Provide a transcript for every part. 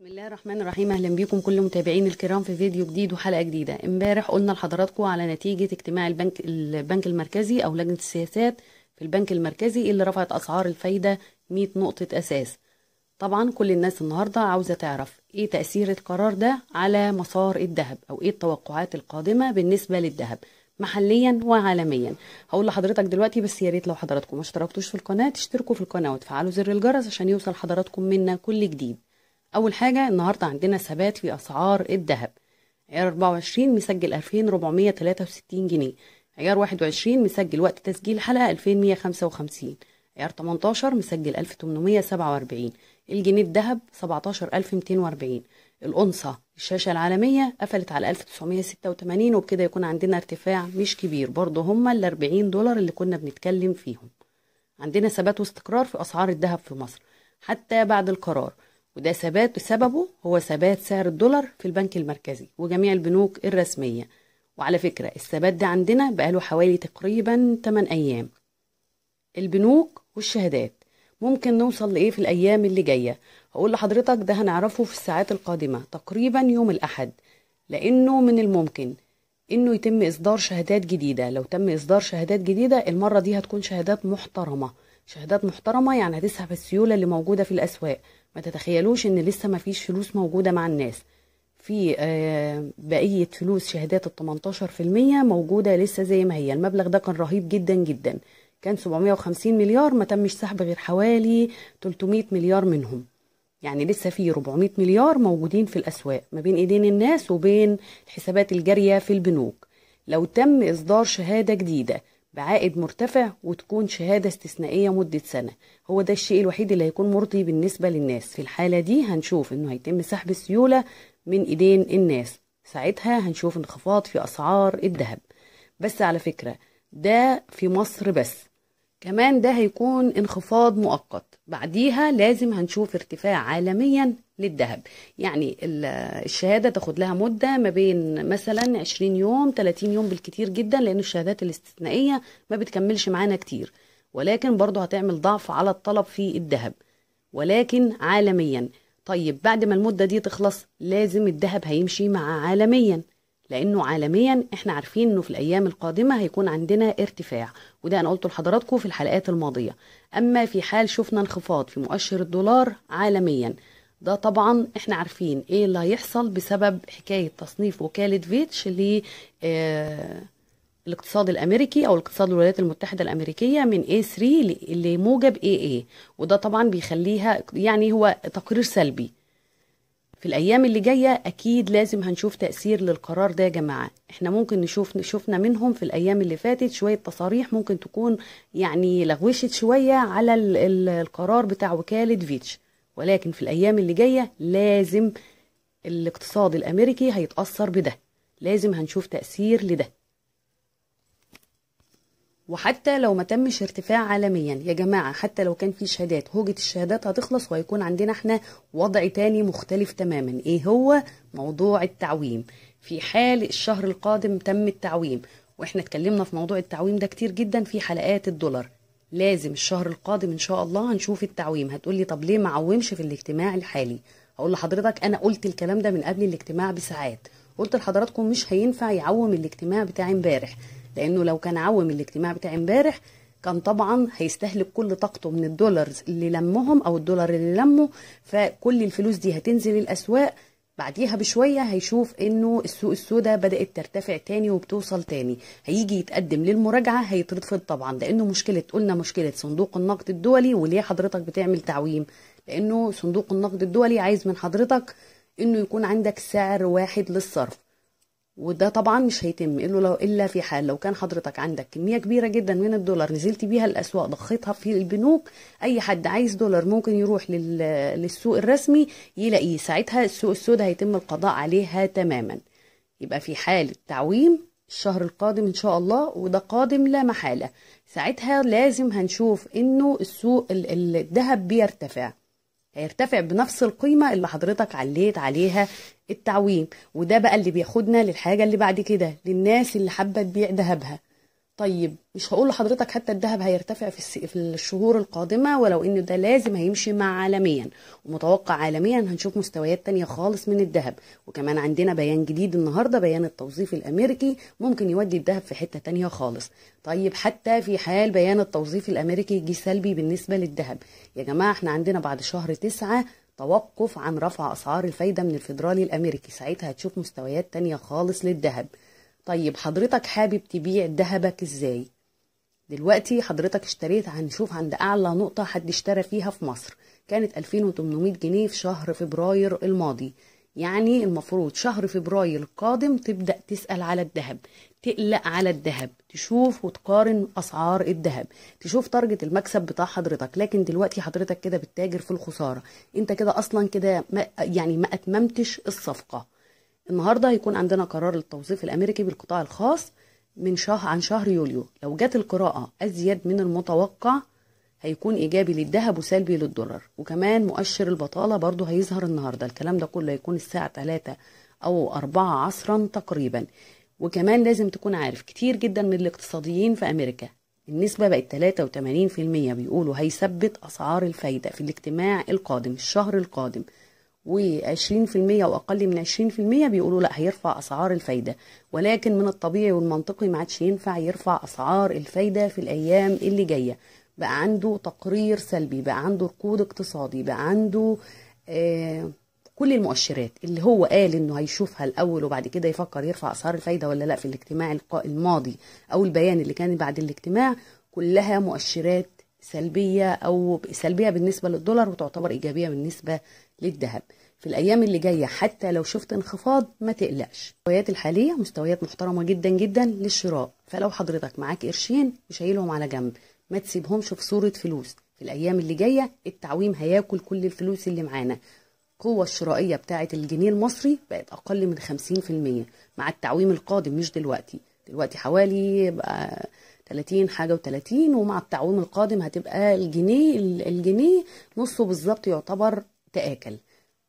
بسم الله الرحمن الرحيم اهلا بيكم كل متابعين الكرام في فيديو جديد وحلقه جديده امبارح قلنا لحضراتكم على نتيجه اجتماع البنك البنك المركزي او لجنه السياسات في البنك المركزي اللي رفعت اسعار الفايده 100 نقطه اساس طبعا كل الناس النهارده عاوزه تعرف ايه تاثير القرار ده على مسار الذهب او ايه التوقعات القادمه بالنسبه للذهب محليا وعالميا هقول لحضرتك دلوقتي بس يا ريت لو حضراتكم ما اشتركتوش في القناه تشتركوا في القناه وتفعلوا زر الجرس عشان يوصل حضراتكم منا كل جديد أول حاجة النهاردة عندنا ثبات في أسعار الذهب عيار 24 مسجل 2463 جنيه عيار 21 مسجل وقت تسجيل حلقة 2155 عيار 18 مسجل 1847 الجنيه الذهب 17240 الأنصة الشاشة العالمية قفلت على 1986 وبكده يكون عندنا ارتفاع مش كبير برضه هما ال 40 دولار اللي كنا بنتكلم فيهم عندنا ثبات واستقرار في أسعار الذهب في مصر حتى بعد القرار وده ثبات بسببه هو ثبات سعر الدولار في البنك المركزي وجميع البنوك الرسمية وعلى فكرة الثبات ده عندنا بقاله حوالي تقريبا 8 أيام البنوك والشهادات ممكن نوصل لإيه في الأيام اللي جاية هقول لحضرتك ده هنعرفه في الساعات القادمة تقريبا يوم الأحد لأنه من الممكن إنه يتم إصدار شهادات جديدة لو تم إصدار شهادات جديدة المرة دي هتكون شهادات محترمة شهادات محترمه يعني هتسحب السيوله اللي موجوده في الاسواق ما تتخيلوش ان لسه ما فيش فلوس موجوده مع الناس في آه، بقيه فلوس شهادات ال 18% موجوده لسه زي ما هي المبلغ ده كان رهيب جدا جدا كان 750 مليار ما تمش سحب غير حوالي 300 مليار منهم يعني لسه في 400 مليار موجودين في الاسواق ما بين ايدين الناس وبين الحسابات الجاريه في البنوك لو تم اصدار شهاده جديده بعائد مرتفع وتكون شهادة استثنائية مدة سنة هو ده الشيء الوحيد اللي هيكون مرضي بالنسبة للناس في الحالة دي هنشوف انه هيتم سحب السيولة من ايدين الناس ساعتها هنشوف انخفاض في اسعار الذهب بس على فكرة ده في مصر بس كمان ده هيكون انخفاض مؤقت بعديها لازم هنشوف ارتفاع عالميا للذهب يعني الشهاده تاخد لها مده ما بين مثلا 20 يوم 30 يوم بالكتير جدا لان الشهادات الاستثنائيه ما بتكملش معانا كتير ولكن برضه هتعمل ضعف على الطلب في الذهب ولكن عالميا طيب بعد ما المده دي تخلص لازم الذهب هيمشي مع عالميا لانه عالميا احنا عارفين انه في الايام القادمه هيكون عندنا ارتفاع وده انا قلته لحضراتكم في الحلقات الماضيه اما في حال شفنا انخفاض في مؤشر الدولار عالميا ده طبعا احنا عارفين ايه اللي هيحصل بسبب حكايه تصنيف وكاله فيتش للاقتصاد آه، الاقتصاد الامريكي او الاقتصاد الولايات المتحده الامريكيه من A3 لموجب AA وده طبعا بيخليها يعني هو تقرير سلبي في الايام اللي جايه اكيد لازم هنشوف تاثير للقرار ده يا جماعه احنا ممكن نشوف شفنا منهم في الايام اللي فاتت شويه تصاريح ممكن تكون يعني لغوشت شويه على القرار بتاع وكاله فيتش ولكن في الأيام اللي جاية لازم الاقتصاد الأمريكي هيتأثر بده لازم هنشوف تأثير لده وحتى لو ما تمش ارتفاع عالميا يا جماعة حتى لو كان في شهادات هوجة الشهادات هتخلص وهيكون عندنا احنا وضع تاني مختلف تماما ايه هو موضوع التعويم في حال الشهر القادم تم التعويم واحنا اتكلمنا في موضوع التعويم ده كتير جدا في حلقات الدولار لازم الشهر القادم ان شاء الله هنشوف التعويم هتقولي طب ليه ما عومش في الاجتماع الحالي هقول لحضرتك انا قلت الكلام ده من قبل الاجتماع بساعات قلت لحضراتكم مش هينفع يعوم الاجتماع بتاع امبارح لانه لو كان عوم الاجتماع بتاع امبارح كان طبعا هيستهلك كل طاقته من الدولارز اللي لمهم او الدولار اللي لمه فكل الفلوس دي هتنزل الاسواق بعديها بشوية هيشوف انه السوق السوداء بدأت ترتفع تاني وبتوصل تاني هيجي يتقدم للمراجعة هيترفض طبعا لانه مشكلة قلنا مشكلة صندوق النقد الدولي وليه حضرتك بتعمل تعويم لانه صندوق النقد الدولي عايز من حضرتك انه يكون عندك سعر واحد للصرف وده طبعا مش هيتم الا لو الا في حال لو كان حضرتك عندك كميه كبيره جدا من الدولار نزلت بيها الاسواق ضخيتها في البنوك اي حد عايز دولار ممكن يروح للسوق الرسمي يلاقيه ساعتها السوق السوداء هيتم القضاء عليها تماما يبقى في حال التعويم الشهر القادم ان شاء الله وده قادم لا محاله ساعتها لازم هنشوف انه السوق الذهب بيرتفع هيرتفع بنفس القيمة اللي حضرتك عليت عليها التعويم وده بقى اللي بياخدنا للحاجة اللي بعد كده للناس اللي حابة تبيع ذهبها طيب مش هقول لحضرتك حتى الذهب هيرتفع في الشهور القادمه ولو انه ده لازم هيمشي مع عالميا ومتوقع عالميا هنشوف مستويات تانية خالص من الذهب وكمان عندنا بيان جديد النهارده بيان التوظيف الامريكي ممكن يودي الذهب في حته تانية خالص طيب حتى في حال بيان التوظيف الامريكي يجي سلبي بالنسبه للذهب يا جماعه احنا عندنا بعد شهر تسعة توقف عن رفع اسعار الفايده من الفيدرالي الامريكي ساعتها هتشوف مستويات تانية خالص للذهب طيب حضرتك حابب تبيع ذهبك ازاي دلوقتي حضرتك اشتريت هنشوف عند اعلى نقطه حد اشترى فيها في مصر كانت 2800 جنيه في شهر فبراير الماضي يعني المفروض شهر فبراير القادم تبدا تسال على الذهب تقلق على الذهب تشوف وتقارن اسعار الذهب تشوف تارجت المكسب بتاع حضرتك لكن دلوقتي حضرتك كده بتتاجر في الخساره انت كده اصلا كده يعني ما اتممتش الصفقه النهارده هيكون عندنا قرار التوظيف الامريكي بالقطاع الخاص من شهر عن شهر يوليو لو جت القراءه ازيد من المتوقع هيكون ايجابي للذهب وسلبي للدولار وكمان مؤشر البطاله برضو هيظهر النهارده الكلام ده كله هيكون الساعه 3 او 4 عصرا تقريبا وكمان لازم تكون عارف كتير جدا من الاقتصاديين في امريكا النسبة بقت 83% بيقولوا هيثبت أسعار الفايدة في الاجتماع القادم الشهر القادم و20% واقل من 20% بيقولوا لا هيرفع اسعار الفايده ولكن من الطبيعي والمنطقي ما عادش ينفع يرفع اسعار الفايده في الايام اللي جايه بقى عنده تقرير سلبي بقى عنده ركود اقتصادي بقى عنده آه كل المؤشرات اللي هو قال انه هيشوفها الاول وبعد كده يفكر يرفع اسعار الفايده ولا لا في الاجتماع الماضي او البيان اللي كان بعد الاجتماع كلها مؤشرات سلبيه او سلبيه بالنسبه للدولار وتعتبر ايجابيه بالنسبه للذهب في الأيام اللي جاية حتى لو شفت انخفاض ما تقلقش المستويات الحالية مستويات محترمة جدا جدا للشراء فلو حضرتك معاك قرشين وشايلهم على جنب ما تسيبهمش في صورة فلوس في الأيام اللي جاية التعويم هياكل كل الفلوس اللي معانا القوة الشرائية بتاعة الجنيه المصري بقت أقل من 50% مع التعويم القادم مش دلوقتي دلوقتي حوالي بقى 30 حاجة و30 ومع التعويم القادم هتبقى الجنيه الجنيه نصه بالظبط يعتبر تآكل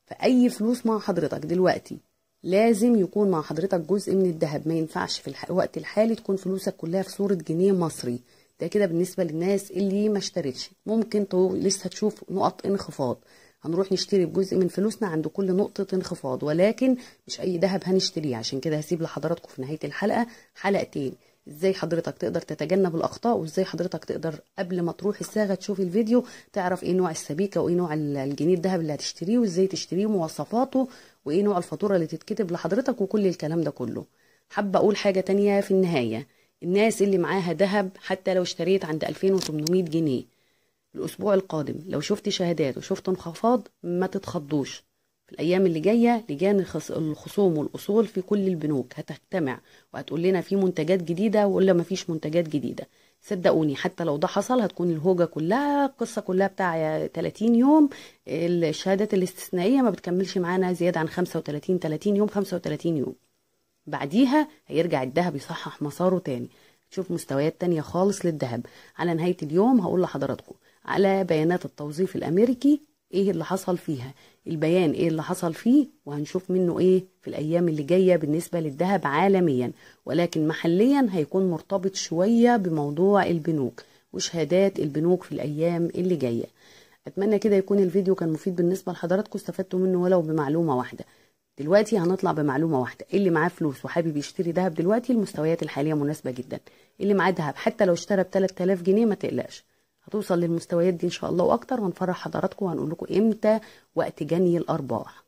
فأي فلوس مع حضرتك دلوقتي لازم يكون مع حضرتك جزء من الذهب ما ينفعش في الوقت الحالي تكون فلوسك كلها في صورة جنيه مصري ده كده بالنسبة للناس اللي ما اشترتش ممكن لسه تشوف نقط انخفاض هنروح نشتري بجزء من فلوسنا عند كل نقطة انخفاض ولكن مش أي ذهب هنشتريه عشان كده هسيب لحضراتكم في نهاية الحلقة حلقتين ازاي حضرتك تقدر تتجنب الاخطاء وازاي حضرتك تقدر قبل ما تروح الصاغه تشوف الفيديو تعرف ايه نوع السبيكه وايه نوع الجنيه الذهب اللي هتشتريه وازاي تشتريه مواصفاته وايه نوع الفاتوره اللي تتكتب لحضرتك وكل الكلام ده كله حابه اقول حاجه تانية في النهايه الناس اللي معاها ذهب حتى لو اشتريت عند 2800 جنيه الاسبوع القادم لو شفت شهادات وشفت انخفاض ما تتخضوش في الأيام اللي جاية لجان الخصوم والأصول في كل البنوك هتجتمع وهتقول لنا في منتجات جديدة ولا مفيش منتجات جديدة صدقوني حتى لو ده حصل هتكون الهوجة كلها القصة كلها بتاع 30 يوم الشهادات الاستثنائية ما بتكملش معانا زيادة عن 35 30 يوم 35 يوم بعديها هيرجع الذهب يصحح مساره تاني تشوف مستويات تانية خالص للذهب على نهاية اليوم هقول لحضراتكم على بيانات التوظيف الأمريكي ايه اللي حصل فيها البيان ايه اللي حصل فيه وهنشوف منه ايه في الايام اللي جايه بالنسبه للذهب عالميا ولكن محليا هيكون مرتبط شويه بموضوع البنوك وشهادات البنوك في الايام اللي جايه اتمنى كده يكون الفيديو كان مفيد بالنسبه لحضراتكم استفدتوا منه ولو بمعلومه واحده دلوقتي هنطلع بمعلومه واحده إيه اللي معاه فلوس وحابب يشتري ذهب دلوقتي المستويات الحاليه مناسبه جدا إيه اللي معاه ذهب حتى لو اشترى ب 3000 جنيه ما تقلقش هتوصل للمستويات دي ان شاء الله واكتر وهنفرح حضراتكم وهنقول لكم امتى وقت جني الارباح